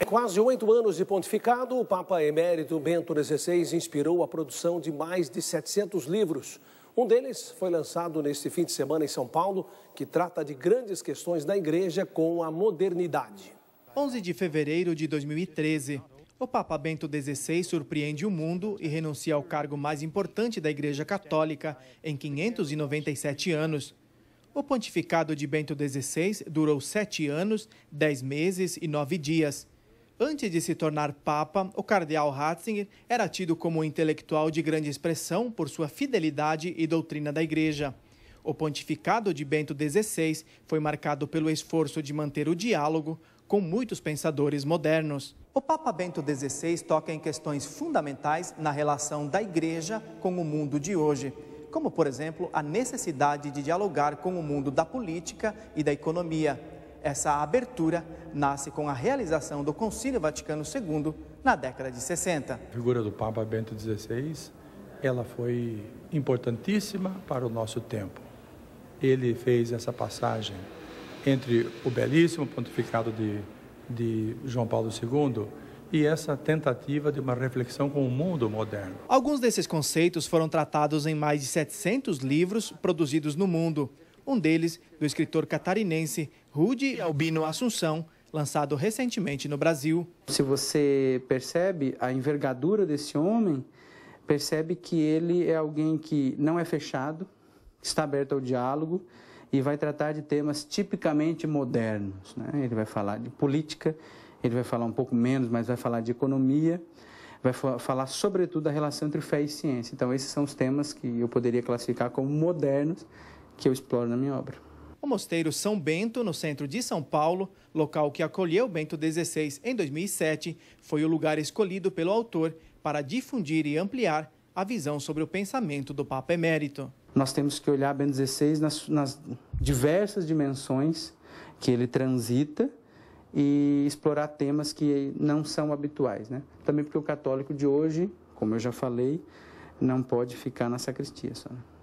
É quase oito anos de pontificado, o Papa Emérito Bento XVI inspirou a produção de mais de 700 livros. Um deles foi lançado neste fim de semana em São Paulo, que trata de grandes questões da Igreja com a modernidade. 11 de fevereiro de 2013. O Papa Bento XVI surpreende o mundo e renuncia ao cargo mais importante da Igreja Católica em 597 anos. O pontificado de Bento XVI durou sete anos, dez meses e nove dias. Antes de se tornar papa, o cardeal Ratzinger era tido como um intelectual de grande expressão por sua fidelidade e doutrina da Igreja. O pontificado de Bento XVI foi marcado pelo esforço de manter o diálogo com muitos pensadores modernos. O Papa Bento XVI toca em questões fundamentais na relação da Igreja com o mundo de hoje, como, por exemplo, a necessidade de dialogar com o mundo da política e da economia. Essa abertura nasce com a realização do Concílio Vaticano II na década de 60. A figura do Papa Bento XVI, ela foi importantíssima para o nosso tempo. Ele fez essa passagem entre o belíssimo pontificado de, de João Paulo II e essa tentativa de uma reflexão com o mundo moderno. Alguns desses conceitos foram tratados em mais de 700 livros produzidos no mundo. Um deles, do escritor catarinense Rude Albino Assunção, lançado recentemente no Brasil. Se você percebe a envergadura desse homem, percebe que ele é alguém que não é fechado, está aberto ao diálogo e vai tratar de temas tipicamente modernos. Né? Ele vai falar de política, ele vai falar um pouco menos, mas vai falar de economia, vai falar sobretudo da relação entre fé e ciência. Então, esses são os temas que eu poderia classificar como modernos que eu exploro na minha obra o Mosteiro São Bento, no centro de São Paulo, local que acolheu Bento XVI em 2007, foi o lugar escolhido pelo autor para difundir e ampliar a visão sobre o pensamento do Papa Emérito. Nós temos que olhar Bento XVI nas, nas diversas dimensões que ele transita e explorar temas que não são habituais. Né? Também porque o católico de hoje, como eu já falei, não pode ficar na sacristia só. Né?